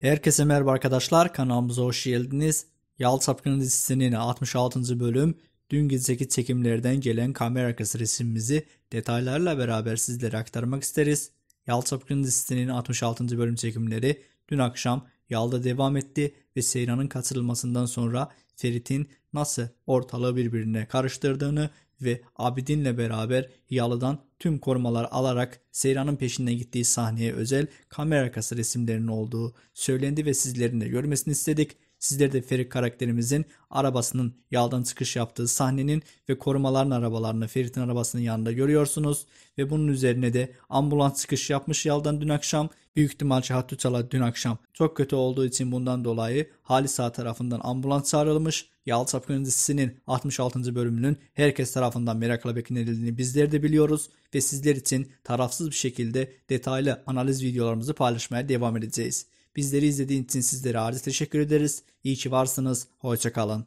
Herkese merhaba arkadaşlar kanalımıza hoş geldiniz. Yal Sapkın dizisinin 66. bölüm dün geceki çekimlerden gelen kamera arkası resimimizi detaylarla beraber sizlere aktarmak isteriz. Yal Sapkın dizisinin 66. bölüm çekimleri dün akşam Yal'da devam etti ve Seyran'ın kaçırılmasından sonra Ferit'in nasıl ortalığı birbirine karıştırdığını ve Abidin'le beraber Yalı'dan tüm korumalar alarak Seyran'ın peşinden gittiği sahneye özel kamera arkası resimlerinin olduğu söylendi ve sizlerin de görmesini istedik. Sizleri de Ferit karakterimizin arabasının yağdan çıkış yaptığı sahnenin ve korumaların arabalarını Ferit'in arabasının yanında görüyorsunuz. Ve bunun üzerine de ambulans çıkış yapmış yaldan dün akşam. Büyük ihtimal Şahat Tüçal'a dün akşam çok kötü olduğu için bundan dolayı Halis sağ tarafından ambulans çağrılmış. Yal Sapkın dizisinin 66. bölümünün herkes tarafından merakla beklenildiğini bizler de biliyoruz ve sizler için tarafsız bir şekilde detaylı analiz videolarımızı paylaşmaya devam edeceğiz. Bizleri izlediğiniz için sizlere ayrıca teşekkür ederiz. İyi ki varsınız. Hoşçakalın.